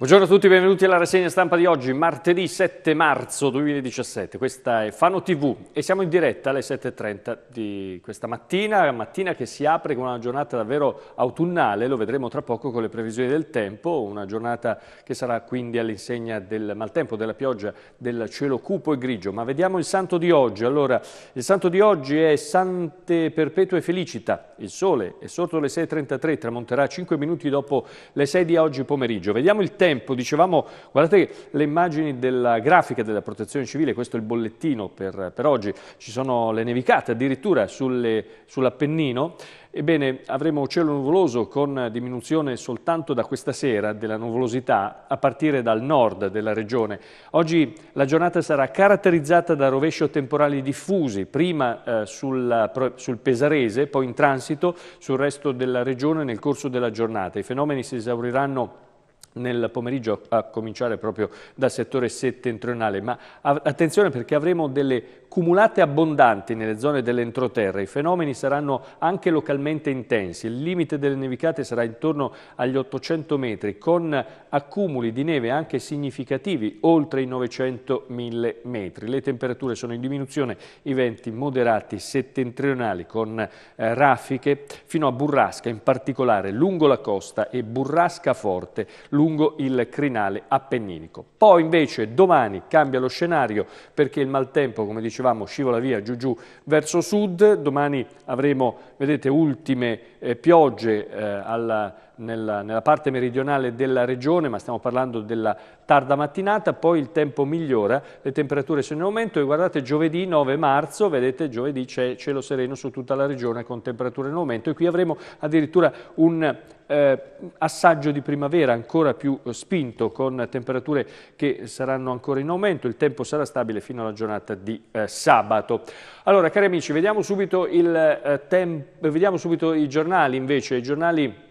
Buongiorno a tutti, benvenuti alla rassegna stampa di oggi, martedì 7 marzo 2017. Questa è Fano TV e siamo in diretta alle 7.30 di questa mattina, mattina che si apre con una giornata davvero autunnale, lo vedremo tra poco con le previsioni del tempo, una giornata che sarà quindi all'insegna del maltempo, della pioggia, del cielo cupo e grigio. Ma vediamo il santo di oggi. Allora, il santo di oggi è Sante Perpetua e Felicita. Il sole è sorto alle 6.33, tramonterà 5 minuti dopo le 6 di oggi pomeriggio. Vediamo il tempo tempo. Dicevamo, guardate le immagini della grafica della protezione civile, questo è il bollettino per, per oggi, ci sono le nevicate addirittura sull'Appennino. Ebbene, avremo cielo nuvoloso con diminuzione soltanto da questa sera della nuvolosità a partire dal nord della regione. Oggi la giornata sarà caratterizzata da rovescio temporali diffusi, prima eh, sul, sul Pesarese, poi in transito sul resto della regione nel corso della giornata. I fenomeni si esauriranno nel pomeriggio a cominciare proprio dal settore settentrionale, ma attenzione perché avremo delle cumulate abbondanti nelle zone dell'entroterra. I fenomeni saranno anche localmente intensi. Il limite delle nevicate sarà intorno agli 800 metri, con accumuli di neve anche significativi, oltre i 900.000 metri. Le temperature sono in diminuzione, i venti moderati settentrionali con eh, raffiche fino a burrasca, in particolare lungo la costa e burrasca forte lungo il crinale appenninico. Poi invece domani cambia lo scenario perché il maltempo, come dicevo, dicevamo, scivola via giù giù verso sud, domani avremo, vedete, ultime eh, piogge eh, alla nella, nella, parte meridionale della regione, ma stiamo parlando della tarda mattinata, poi il tempo migliora, le temperature sono in aumento e guardate giovedì 9 marzo, vedete giovedì c'è cielo sereno su tutta la regione con temperature in aumento e qui avremo addirittura un eh, assaggio di primavera ancora più spinto con temperature che saranno ancora in aumento, il tempo sarà stabile fino alla giornata di eh, sabato. Allora cari amici, vediamo subito, il, eh, vediamo subito i giornali invece, i giornali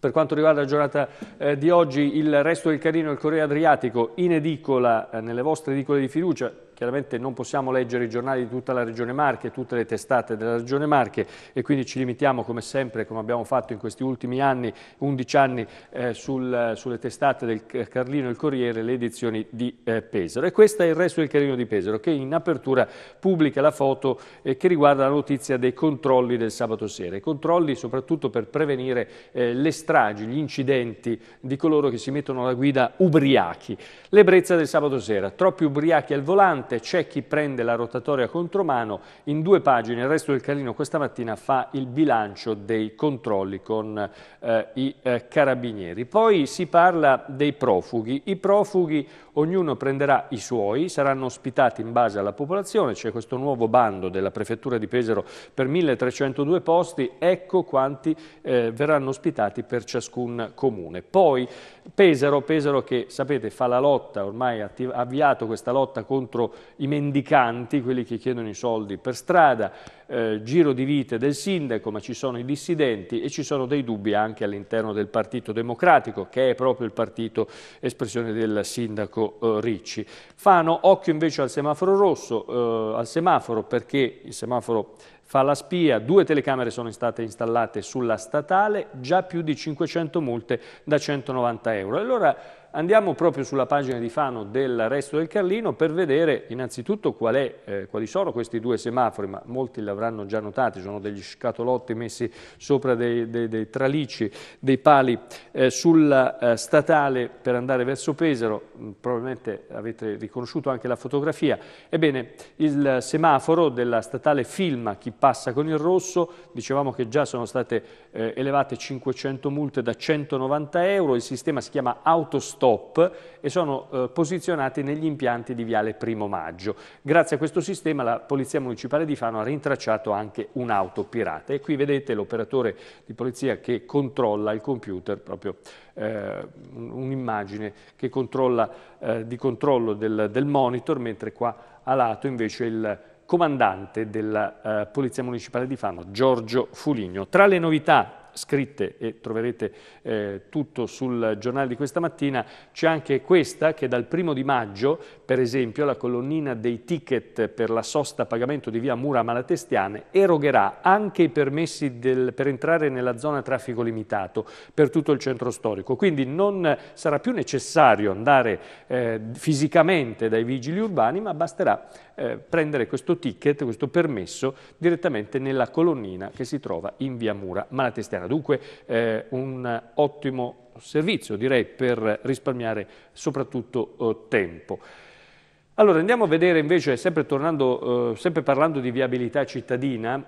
per quanto riguarda la giornata eh, di oggi, il resto del carino del Corriere Adriatico in edicola, eh, nelle vostre edicole di fiducia, chiaramente non possiamo leggere i giornali di tutta la Regione Marche, tutte le testate della Regione Marche e quindi ci limitiamo come sempre, come abbiamo fatto in questi ultimi anni, 11 anni, eh, sul, sulle testate del Carlino e il Corriere, le edizioni di eh, Pesaro. E questo è il resto del Carlino di Pesaro che in apertura pubblica la foto eh, che riguarda la notizia dei controlli del sabato sera. I controlli soprattutto per prevenire eh, le stragi, gli incidenti di coloro che si mettono alla guida ubriachi. L'ebbrezza del sabato sera, troppi ubriachi al volante, nonostante c'è chi prende la rotatoria contromano, in due pagine il resto del carino questa mattina fa il bilancio dei controlli con eh, i eh, carabinieri. Poi si parla dei profughi. I profughi ognuno prenderà i suoi, saranno ospitati in base alla popolazione, c'è questo nuovo bando della Prefettura di Pesaro per 1302 posti, ecco quanti eh, verranno ospitati per ciascun comune. Poi Pesaro, Pesaro che sapete fa la lotta, ormai ha avviato questa lotta contro i mendicanti, quelli che chiedono i soldi per strada, eh, giro di vite del sindaco, ma ci sono i dissidenti e ci sono dei dubbi anche all'interno del Partito Democratico, che è proprio il partito espressione del sindaco eh, Ricci. Fano, occhio invece al semaforo rosso, eh, al semaforo perché il semaforo fa la spia, due telecamere sono state installate sulla statale, già più di 500 multe da 190 euro. Allora Andiamo proprio sulla pagina di Fano del resto del Carlino per vedere innanzitutto qual è, eh, quali sono questi due semafori, ma molti l'avranno già notati, sono degli scatolotti messi sopra dei, dei, dei tralici, dei pali eh, sulla eh, statale per andare verso Pesaro, mm, probabilmente avete riconosciuto anche la fotografia. Ebbene, il semaforo della statale filma chi passa con il rosso, dicevamo che già sono state eh, elevate 500 multe da 190 euro, il sistema si chiama Autostrada stop e sono eh, posizionati negli impianti di Viale Primo Maggio. Grazie a questo sistema la Polizia Municipale di Fano ha rintracciato anche un'auto pirata e qui vedete l'operatore di polizia che controlla il computer, proprio eh, un'immagine che controlla, eh, di controllo del, del monitor, mentre qua a lato invece il comandante della eh, Polizia Municipale di Fano, Giorgio Fuligno. Tra le novità scritte e troverete eh, tutto sul giornale di questa mattina, c'è anche questa che dal primo di maggio, per esempio, la colonnina dei ticket per la sosta pagamento di via Mura Malatestiane erogherà anche i permessi del, per entrare nella zona traffico limitato per tutto il centro storico. Quindi non sarà più necessario andare eh, fisicamente dai vigili urbani, ma basterà eh, prendere questo ticket, questo permesso direttamente nella colonnina che si trova in via Mura Malatestiana. Dunque eh, un ottimo servizio direi per risparmiare soprattutto eh, tempo. Allora andiamo a vedere invece, sempre, tornando, eh, sempre parlando di viabilità cittadina,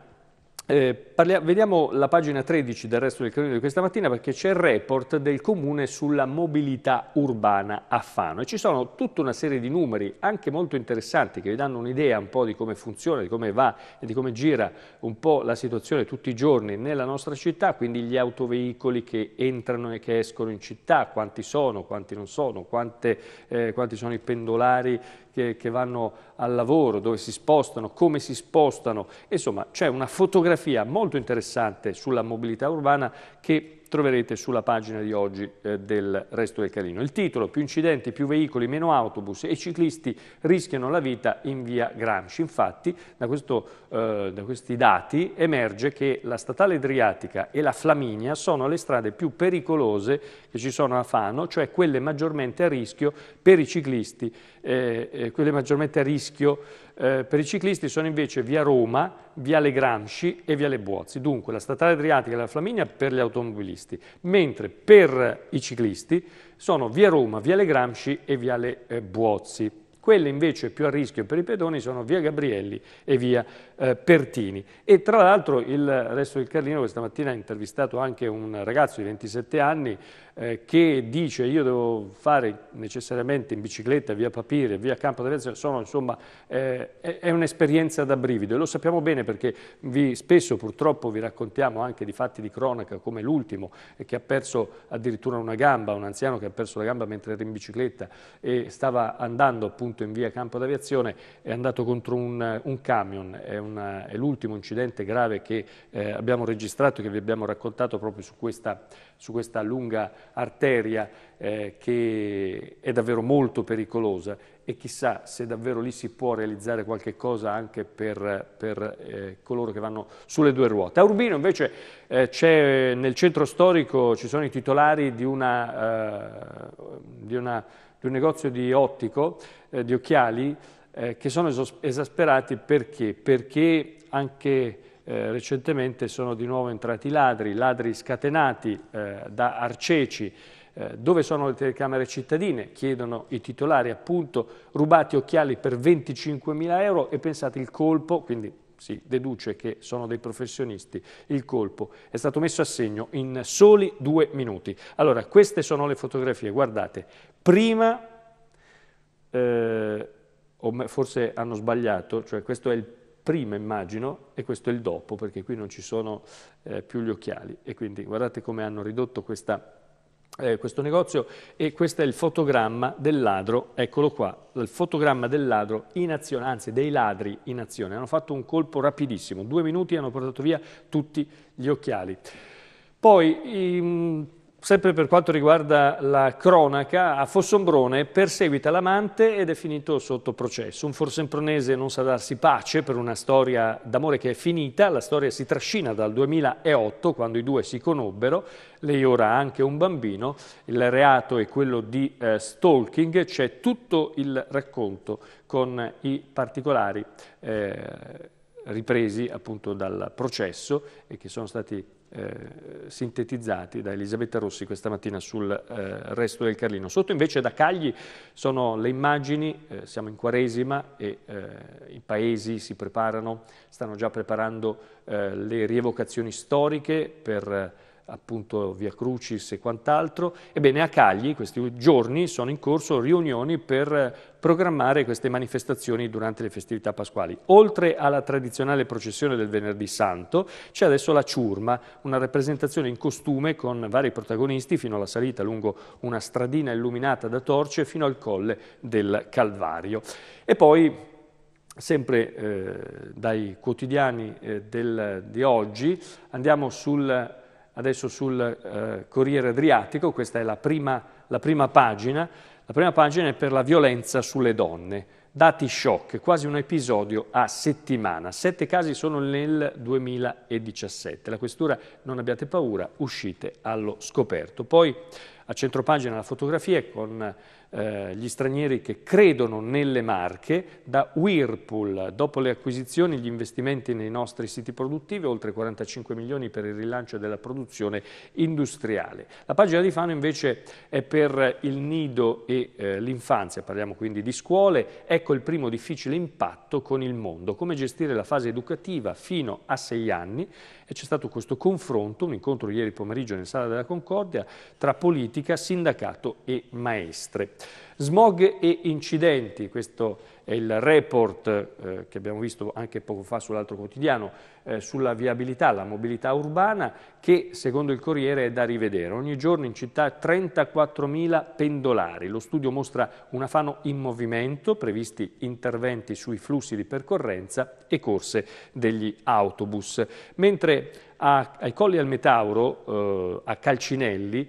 eh, parliamo, vediamo la pagina 13 del resto del credito di questa mattina perché c'è il report del comune sulla mobilità urbana a Fano e ci sono tutta una serie di numeri anche molto interessanti che vi danno un'idea un po' di come funziona, di come va e di come gira un po' la situazione tutti i giorni nella nostra città, quindi gli autoveicoli che entrano e che escono in città, quanti sono, quanti non sono, quante, eh, quanti sono i pendolari che, che vanno al lavoro, dove si spostano, come si spostano. Insomma, c'è una fotografia molto interessante sulla mobilità urbana che troverete sulla pagina di oggi eh, del Resto del Carlino. Il titolo, più incidenti, più veicoli, meno autobus e ciclisti rischiano la vita in via Gramsci. Infatti da, questo, eh, da questi dati emerge che la Statale Adriatica e la Flaminia sono le strade più pericolose che ci sono a Fano, cioè quelle maggiormente a rischio per i ciclisti, eh, eh quelle maggiormente a rischio eh, per i ciclisti sono invece via Roma, via Le Gramsci e via Le Buozzi. Dunque la statale adriatica e la Flaminia per gli automobilisti, mentre per i ciclisti sono via Roma, via Le Gramsci e via Le eh, Buozzi. Quelle invece più a rischio per i pedoni sono via Gabrielli e via eh, Pertini. E tra l'altro il resto del Carlino questa mattina ha intervistato anche un ragazzo di 27 anni eh, che dice io devo fare necessariamente in bicicletta via Papire, via Campo d'Arezzo, sono insomma eh, è un'esperienza da brivido e lo sappiamo bene perché vi, spesso purtroppo vi raccontiamo anche di fatti di cronaca come l'ultimo eh, che ha perso addirittura una gamba, un anziano che ha perso la gamba mentre era in bicicletta e stava andando appunto appunto in via Campo d'Aviazione, è andato contro un, un camion, è, è l'ultimo incidente grave che eh, abbiamo registrato, che vi abbiamo raccontato proprio su questa, su questa lunga arteria eh, che è davvero molto pericolosa e chissà se davvero lì si può realizzare qualche cosa anche per, per eh, coloro che vanno sulle due ruote. A Urbino invece eh, nel centro storico ci sono i titolari di una, eh, di una di un negozio di ottico, eh, di occhiali, eh, che sono esasperati perché? Perché anche eh, recentemente sono di nuovo entrati ladri, ladri scatenati eh, da arceci, eh, dove sono le telecamere cittadine, chiedono i titolari appunto, rubati occhiali per 25.000 euro e pensate il colpo, quindi si deduce che sono dei professionisti, il colpo è stato messo a segno in soli due minuti. Allora, queste sono le fotografie, guardate, Prima, eh, o forse hanno sbagliato, cioè questo è il prima immagino e questo è il dopo, perché qui non ci sono eh, più gli occhiali. E quindi guardate come hanno ridotto questa, eh, questo negozio e questo è il fotogramma del ladro, eccolo qua, il fotogramma del ladro in azione, anzi dei ladri in azione. Hanno fatto un colpo rapidissimo, due minuti e hanno portato via tutti gli occhiali. Poi... Ehm, sempre per quanto riguarda la cronaca, a Fossombrone perseguita l'amante ed è finito sotto processo. Un forsempronese non sa darsi pace per una storia d'amore che è finita, la storia si trascina dal 2008 quando i due si conobbero, lei ora ha anche un bambino, il reato è quello di eh, stalking, c'è tutto il racconto con i particolari eh, ripresi appunto dal processo e che sono stati eh, sintetizzati da Elisabetta Rossi questa mattina sul eh, resto del Carlino. Sotto invece da Cagli sono le immagini, eh, siamo in Quaresima e eh, i paesi si preparano, stanno già preparando eh, le rievocazioni storiche per appunto Via Crucis e quant'altro. Ebbene a Cagli questi giorni sono in corso riunioni per programmare queste manifestazioni durante le festività pasquali. Oltre alla tradizionale processione del venerdì santo c'è adesso la ciurma, una rappresentazione in costume con vari protagonisti fino alla salita lungo una stradina illuminata da torce fino al colle del Calvario. E poi sempre eh, dai quotidiani eh, del, di oggi andiamo sul adesso sul eh, Corriere Adriatico, questa è la prima, la prima pagina, la prima pagina è per la violenza sulle donne, dati shock, quasi un episodio a settimana, sette casi sono nel 2017, la questura non abbiate paura, uscite allo scoperto. Poi a centropagina la fotografia con eh, gli stranieri che credono nelle marche, da Whirlpool, dopo le acquisizioni gli investimenti nei nostri siti produttivi, oltre 45 milioni per il rilancio della produzione industriale. La pagina di Fano invece è per il nido e eh, l'infanzia, parliamo quindi di scuole, ecco il primo difficile impatto con il mondo, come gestire la fase educativa fino a sei anni e c'è stato questo confronto, un incontro ieri pomeriggio nel Sala della Concordia tra politici politica, sindacato e maestre. Smog e incidenti, questo è il report eh, che abbiamo visto anche poco fa sull'altro quotidiano, eh, sulla viabilità, la mobilità urbana, che secondo il Corriere è da rivedere. Ogni giorno in città 34.000 pendolari. Lo studio mostra un afano in movimento, previsti interventi sui flussi di percorrenza e corse degli autobus. Mentre a, ai Colli al Metauro, eh, a Calcinelli,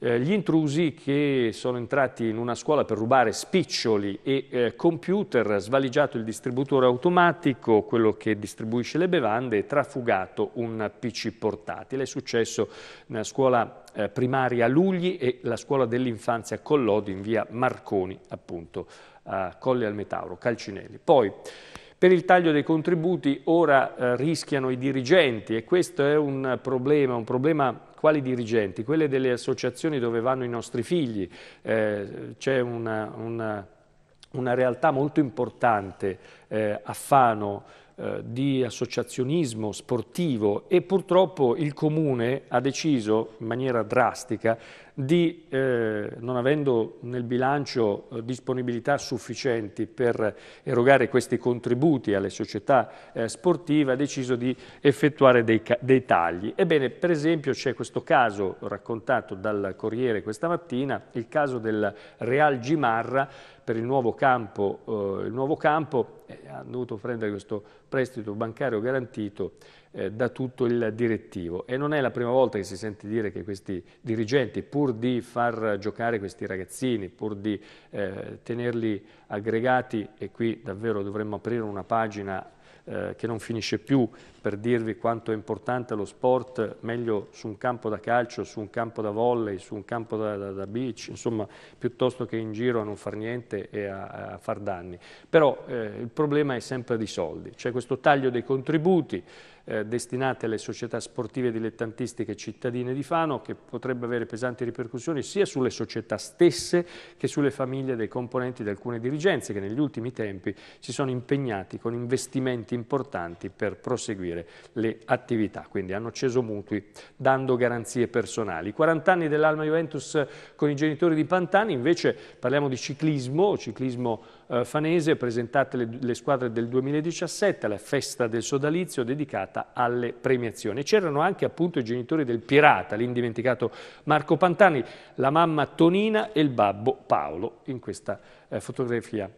eh, gli intrusi che sono entrati in una scuola per rubare spiccioli e eh, computer, svaligiato il distributore automatico, quello che distribuisce le bevande, e trafugato un PC portatile. È successo nella scuola eh, primaria Lugli e la scuola dell'infanzia Collodi in via Marconi, appunto, a Colle al Metauro, Calcinelli. Poi, per il taglio dei contributi ora eh, rischiano i dirigenti e questo è un problema, un problema quali dirigenti? Quelle delle associazioni dove vanno i nostri figli, eh, c'è una, una, una, realtà molto importante eh, a Fano, eh, di associazionismo sportivo e purtroppo il Comune ha deciso in maniera drastica di, eh, non avendo nel bilancio eh, disponibilità sufficienti per erogare questi contributi alle società eh, sportive, ha deciso di effettuare dei, dei tagli. Ebbene, per esempio c'è questo caso raccontato dal Corriere questa mattina, il caso del Real Gimarra, per il nuovo campo, eh, il nuovo campo eh, ha dovuto prendere questo prestito bancario garantito eh, da tutto il direttivo e non è la prima volta che si sente dire che questi dirigenti pur di far giocare questi ragazzini, pur di eh, tenerli aggregati e qui davvero dovremmo aprire una pagina eh, che non finisce più per dirvi quanto è importante lo sport, meglio su un campo da calcio, su un campo da volley, su un campo da, da, da beach, insomma, piuttosto che in giro a non far niente e a, a far danni. Però eh, il problema è sempre di soldi, c'è questo taglio dei contributi, eh, destinate alle società sportive dilettantistiche cittadine di Fano che potrebbe avere pesanti ripercussioni sia sulle società stesse che sulle famiglie dei componenti di alcune dirigenze che negli ultimi tempi si sono impegnati con investimenti importanti per proseguire le attività, quindi hanno acceso mutui dando garanzie personali. I 40 anni dell'Alma Juventus con i genitori di Pantani, invece parliamo di ciclismo, ciclismo eh, fanese presentate le, le, squadre del 2017 alla festa del sodalizio dedicata alle premiazioni. C'erano anche appunto i genitori del pirata, l'indimenticato Marco Pantani, la mamma Tonina e il babbo Paolo in questa eh, fotografia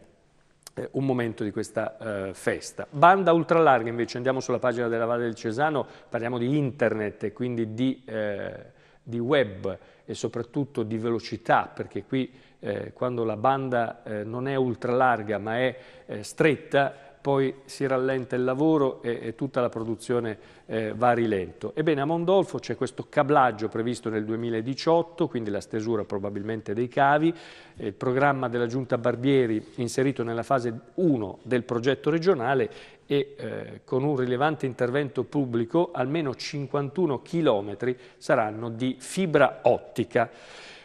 eh, un momento di questa eh, festa. Banda ultralarga invece, andiamo sulla pagina della Valle del Cesano, parliamo di internet e quindi di, eh, di web e soprattutto di velocità, perché qui eh, quando la banda eh, non è ultralarga ma è eh, stretta, poi si rallenta il lavoro e, e tutta la produzione eh, va a rilento. Ebbene, a Mondolfo c'è questo cablaggio previsto nel 2018, quindi la stesura probabilmente dei cavi, il programma della Giunta Barbieri inserito nella fase 1 del progetto regionale e eh, con un rilevante intervento pubblico almeno 51 chilometri saranno di fibra ottica.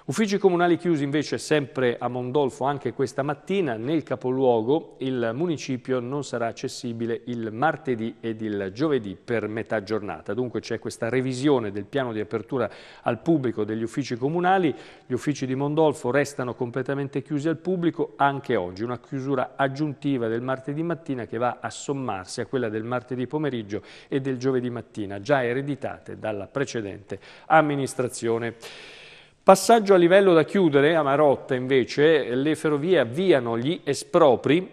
Uffici comunali chiusi invece sempre a Mondolfo anche questa mattina, nel capoluogo il municipio non sarà accessibile il martedì ed il giovedì per metà giornata. Dunque c'è questa revisione del piano di apertura al pubblico degli uffici comunali, gli uffici di Mondolfo restano completamente chiusi al pubblico anche oggi, una chiusura aggiuntiva del martedì mattina che va a sommarsi a quella del martedì pomeriggio e del giovedì mattina, già ereditate dalla precedente amministrazione. Passaggio a livello da chiudere, a Marotta invece, le ferrovie avviano gli espropri,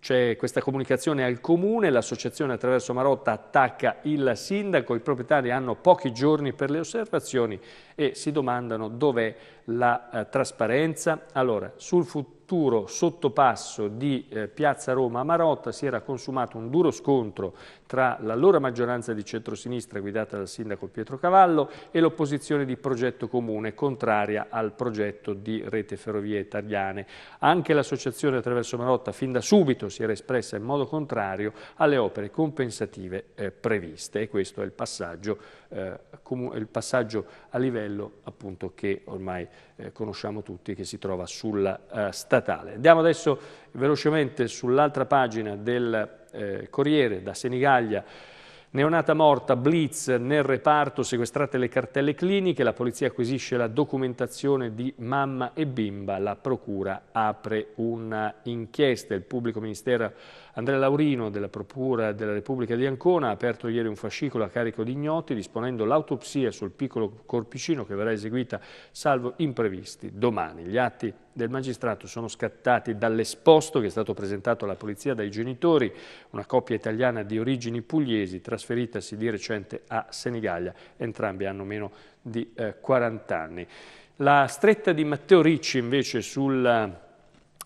c'è questa comunicazione al comune, l'associazione attraverso Marotta attacca il sindaco, i proprietari hanno pochi giorni per le osservazioni e si domandano dov'è la eh, trasparenza. Allora, sul futuro futuro sottopasso di eh, Piazza Roma a Marotta si era consumato un duro scontro tra l'allora maggioranza di centrosinistra guidata dal sindaco Pietro Cavallo e l'opposizione di Progetto Comune contraria al progetto di Rete Ferrovie Italiane. Anche l'associazione attraverso Marotta fin da subito si era espressa in modo contrario alle opere compensative eh, previste e questo è il passaggio, eh, il passaggio a livello appunto, che ormai eh, conosciamo tutti che si trova sulla eh, strada statale. Andiamo adesso velocemente sull'altra pagina del eh, Corriere da Senigallia. Neonata morta, blitz nel reparto, sequestrate le cartelle cliniche, la polizia acquisisce la documentazione di mamma e bimba, la procura apre un'inchiesta, il pubblico ministero Andrea Laurino della Procura della Repubblica di Ancona ha aperto ieri un fascicolo a carico di ignoti disponendo l'autopsia sul piccolo corpicino che verrà eseguita salvo imprevisti domani. Gli atti del magistrato sono scattati dall'esposto che è stato presentato alla polizia dai genitori, una coppia italiana di origini pugliesi trasferitasi di recente a Senigallia, entrambi hanno meno di eh, 40 anni. La stretta di Matteo Ricci invece sulla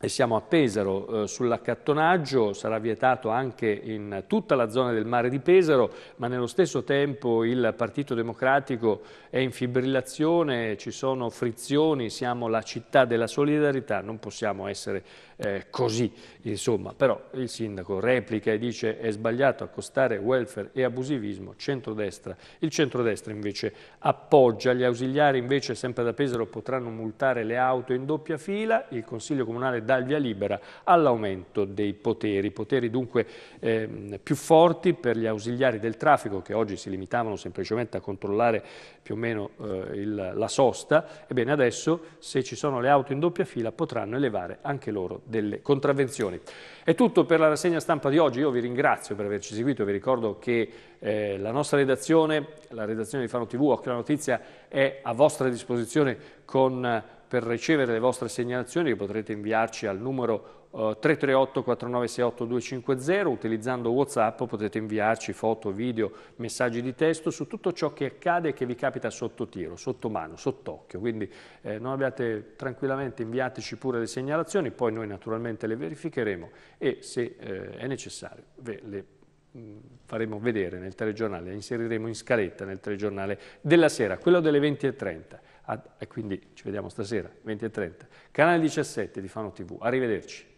e siamo a Pesaro eh, sull'accattonaggio, sarà vietato anche in tutta la zona del mare di Pesaro, ma nello stesso tempo il Partito Democratico è in fibrillazione, ci sono frizioni, siamo la città della solidarietà, non possiamo essere eh, così, insomma. Però il sindaco replica e dice è sbagliato accostare welfare e abusivismo, centrodestra. Il centrodestra invece appoggia, gli ausiliari invece sempre da Pesaro potranno multare le auto in doppia fila, il Consiglio Comunale dà il via libera all'aumento dei poteri, poteri dunque eh, più forti per gli ausiliari del traffico che oggi si limitavano semplicemente a controllare più o meno eh, il, la sosta, ebbene adesso se ci sono le auto in doppia fila potranno elevare anche loro delle contravvenzioni. È tutto per la rassegna stampa di oggi, io vi ringrazio per averci seguito, vi ricordo che eh, la nostra redazione, la redazione di Fano TV, Occhio alla Notizia, è a vostra disposizione con per ricevere le vostre segnalazioni che potrete inviarci al numero eh, 338 4968 250 utilizzando Whatsapp potete inviarci foto, video, messaggi di testo su tutto ciò che accade e che vi capita sotto tiro, sotto mano, sott'occhio quindi eh, non abbiate tranquillamente inviateci pure le segnalazioni poi noi naturalmente le verificheremo e se eh, è necessario ve le mm, faremo vedere nel telegiornale, le inseriremo in scaletta nel telegiornale della sera, quello delle 20.30 e quindi ci vediamo stasera, 20.30, canale 17 di Fano TV, arrivederci.